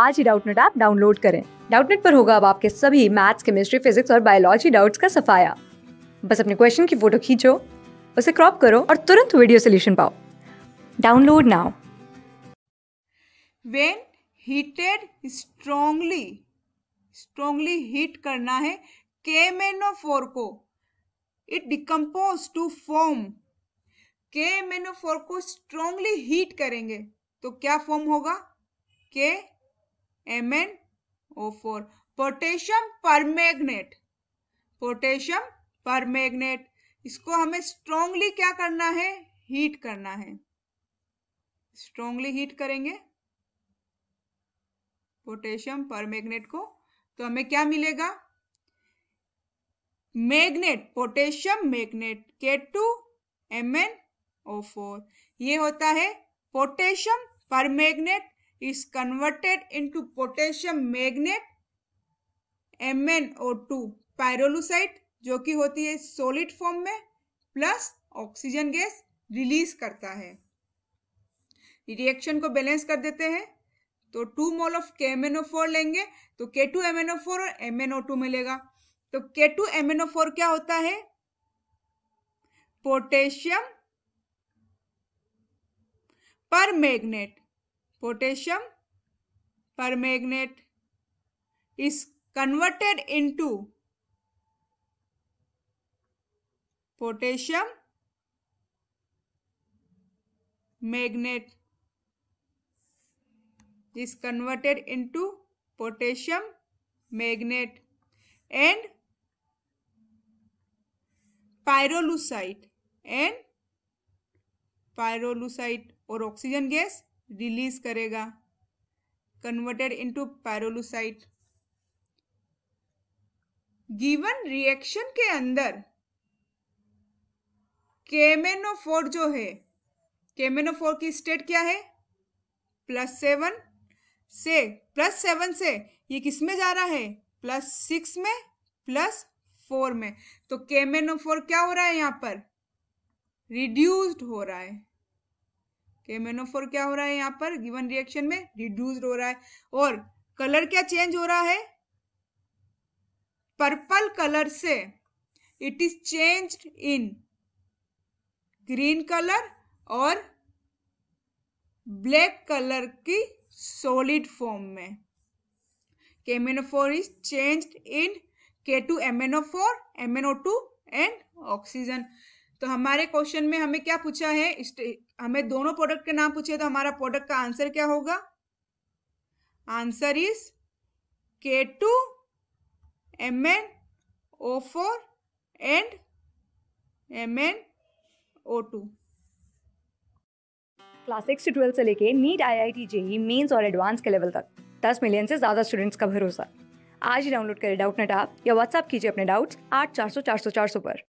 आज ही Doubtnut app download करें डाउटनेट पर होगा अब आपके सभी मैथ्स केमिस्ट्री फिजिक्स और बायोलॉजी डाउट्स का सफाया बस अपने क्वेश्चन की फोटो खींचो उसे क्रॉप करो और तुरंत वीडियो सोल्यूशन पाओ download now when heated strongly strongly heat करना है ओ फोर को it decompose to form K four को स्ट्रोंगली हीट करेंगे तो क्या फॉर्म होगा के MnO4 पोटेशियम परमैग्नेट पोटेशियम परमैग्नेट इसको हमें स्ट्रोंगली क्या करना है हीट करना है स्ट्रोंगली हीट करेंगे पोटेशियम परमैग्नेट को तो हमें क्या मिलेगा manganate potassium manganate K two M N O four ये होता है potassium permanganate is converted into potassium manganate M pyrolusite जो कि होती है सोलिड फॉर्म में प्लस ऑक्सीजन गैस रिलीज करता है रिएक्शन को बैलेंस कर देते हैं तो two mole of K M लेंगे तो के टू एम और एम टू मिलेगा तो के टू एम क्या होता है potassium permanganate potassium permanganate is converted into potassium manganate is converted into potassium manganate and pyrolusite and pyrolusite और oxygen gas release करेगा converted into pyrolusite given reaction के अंदर केमेनोफोर जो है केमेनोफोर की स्टेट क्या है प्लस सेवन से प्लस सेवन से ये किस में जा रहा है प्लस सिक्स में प्लस फोर में तो केमेनोफोर क्या हो रहा है यहां पर रिड्यूस्ड हो रहा है तो एमेनोफोर क्या हो रहा है यहाँ पर गिवन रिएक्शन में रिड्यूज हो रहा है और कलर क्या चेंज हो रहा है पर्पल कलर से it is change in green colour और ब्लैक कलर की सॉलिड फॉर्म में K M N O four is change in K two M N O two and oxygen तो हमारे क्वेश्चन में हमें क्या पूछा है हमें दोनों प्रोडक्ट के नाम पूछे तो हमारा प्रोडक्ट का आंसर क्या होगा answer is K two M N O four and M N O two class six से ट्वेल्थ से लेके NEET I I T JEE Mains और एडवांस के लेवल तक दस मिलियन से ज़्यादा स्टूडेंट्स का भरोसा आज ही डाउनलोड करें डाउट नेट आप या व्हाट्सअप कीजिए अपने डाउट्स आठ चार सौ चार सौ चार सौ पर